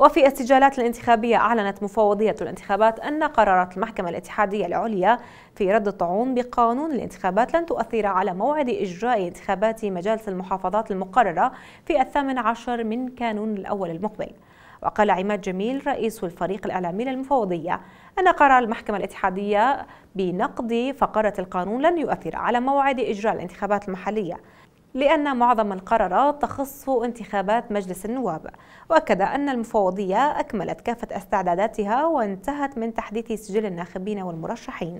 وفي السجالات الانتخابية أعلنت مفوضية الانتخابات أن قرارات المحكمة الاتحادية العليا في رد الطعون بقانون الانتخابات لن تؤثر على موعد إجراء انتخابات مجالس المحافظات المقررة في الثامن عشر من كانون الأول المقبل وقال عماد جميل رئيس الفريق الإعلامي للمفوضية أن قرار المحكمة الاتحادية بنقض فقرة القانون لن يؤثر على موعد إجراء الانتخابات المحلية لأن معظم القرارات تخص انتخابات مجلس النواب وأكد أن المفوضية أكملت كافة استعداداتها وانتهت من تحديث سجل الناخبين والمرشحين